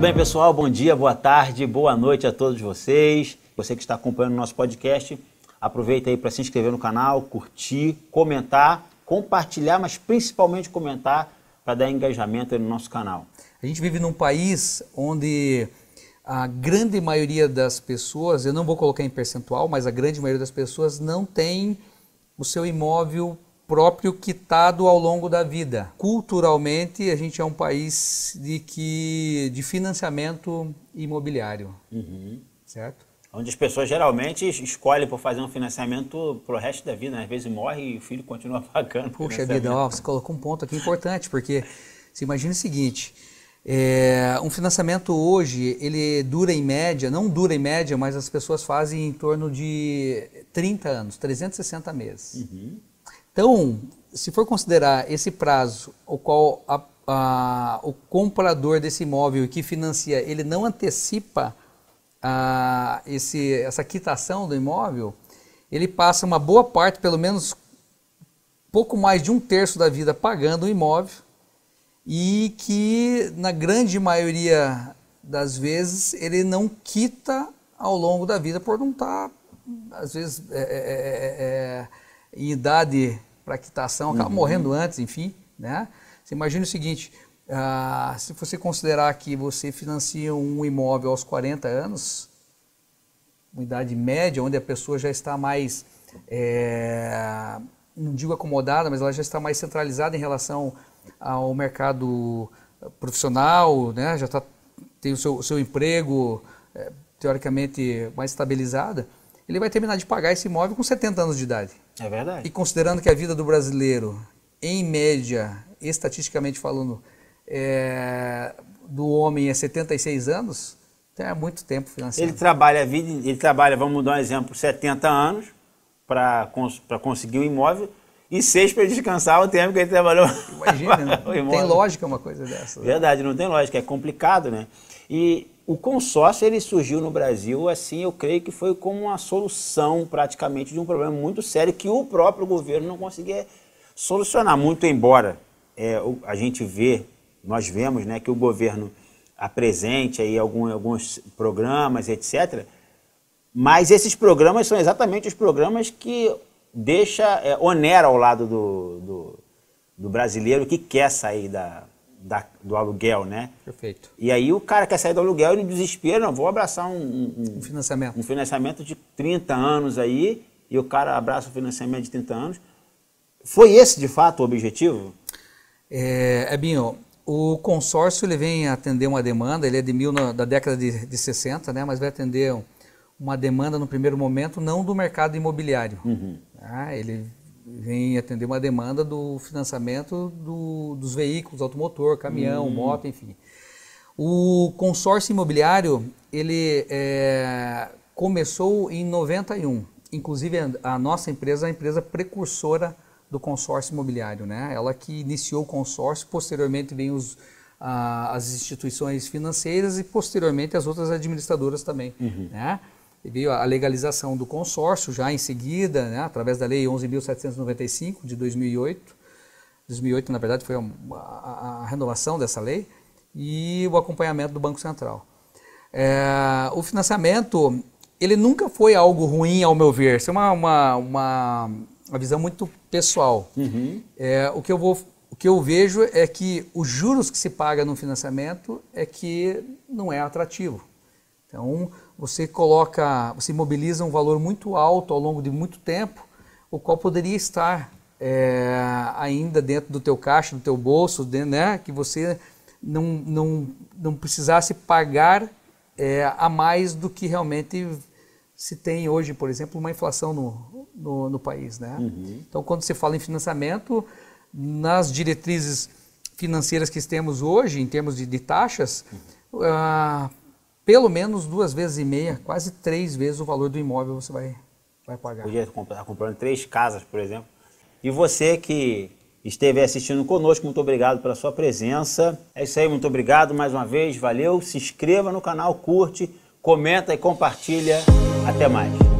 Tudo bem, pessoal? Bom dia, boa tarde, boa noite a todos vocês. Você que está acompanhando o nosso podcast, aproveita aí para se inscrever no canal, curtir, comentar, compartilhar, mas principalmente comentar para dar engajamento no nosso canal. A gente vive num país onde a grande maioria das pessoas, eu não vou colocar em percentual, mas a grande maioria das pessoas não tem o seu imóvel próprio quitado ao longo da vida. Culturalmente, a gente é um país de que de financiamento imobiliário, uhum. certo? Onde as pessoas geralmente escolhem por fazer um financiamento pro resto da vida, né? às vezes morre e o filho continua pagando. Puxa vida, ó, você colocou um ponto aqui importante, porque você imagina o seguinte, é, um financiamento hoje, ele dura em média, não dura em média, mas as pessoas fazem em torno de 30 anos, 360 meses. Uhum. Então, se for considerar esse prazo, o qual a, a, o comprador desse imóvel que financia, ele não antecipa a, esse, essa quitação do imóvel, ele passa uma boa parte, pelo menos pouco mais de um terço da vida pagando o imóvel e que na grande maioria das vezes ele não quita ao longo da vida por não estar tá, às vezes é, é, é, é, é em idade para quitação, acaba uhum. morrendo antes, enfim. Né? Você imagina o seguinte: ah, se você considerar que você financia um imóvel aos 40 anos, uma idade média, onde a pessoa já está mais, é, não digo acomodada, mas ela já está mais centralizada em relação ao mercado profissional, né? já está tem o seu, seu emprego é, teoricamente mais estabilizada, ele vai terminar de pagar esse imóvel com 70 anos de idade. É verdade. E considerando que a vida do brasileiro, em média, estatisticamente falando, é, do homem é 76 anos, então é muito tempo financeiro. Ele trabalha a vida, ele trabalha, vamos dar um exemplo, 70 anos para cons conseguir um imóvel e seis para descansar o tempo que ele trabalhou. Imagina, não né? tem lógica uma coisa dessa. Né? Verdade, não tem lógica, é complicado, né? E o consórcio ele surgiu no Brasil, assim, eu creio que foi como uma solução praticamente de um problema muito sério que o próprio governo não conseguia solucionar. Muito embora é, a gente vê, nós vemos, né, que o governo apresente aí algum, alguns programas, etc. Mas esses programas são exatamente os programas que deixa é, onera ao lado do, do, do brasileiro que quer sair da, da, do aluguel, né? Perfeito. E aí o cara quer sair do aluguel, ele desespera, não, vou abraçar um, um, um, financiamento. Um financiamento de 30 anos aí, e o cara abraça o financiamento de 30 anos. Foi esse, de fato, o objetivo? É, Ebinho, é, o consórcio ele vem atender uma demanda, ele é de mil na, da década de, de 60, né? Mas vai atender uma demanda no primeiro momento não do mercado imobiliário. Uhum. Ah, ele vem atender uma demanda do financiamento do, dos veículos, automotor, caminhão, hum. moto, enfim. O consórcio imobiliário, ele é, começou em 91. Inclusive, a, nossa empresa é a empresa precursora do consórcio imobiliário, né? Ela que iniciou o consórcio, posteriormente vem os, a, as instituições financeiras e posteriormente as outras administradoras também, uhum. né? veio a legalização do consórcio já em seguida, né, através da Lei 11.795 de 2008. 2008, na verdade, foi a, a, a, renovação dessa lei e o acompanhamento do Banco Central. É, o financiamento, ele nunca foi algo ruim, ao meu ver. Isso é uma, uma, uma, uma visão muito pessoal. Uhum. É, o que eu vou o que eu vejo é que os juros que se paga no financiamento é que não é atrativo. Então, você coloca, você mobiliza um valor muito alto ao longo de muito tempo, o qual poderia estar é, ainda dentro do teu caixa, do teu bolso, né, que você não, não, não precisasse pagar é, a mais do que realmente se tem hoje, por exemplo, uma inflação no, no, no país. Né? Uhum. Então, quando se fala em financiamento, nas diretrizes financeiras que temos hoje, em termos de, de taxas, uhum. uh, pelo menos duas vezes e meia, quase três vezes o valor do imóvel você vai, vai pagar. Podia estar tá comprando três casas, por exemplo. E você que esteve assistindo conosco, muito obrigado pela sua presença. É isso aí, muito obrigado mais uma vez, valeu. Se inscreva no canal, curte, comenta e compartilha. Até mais.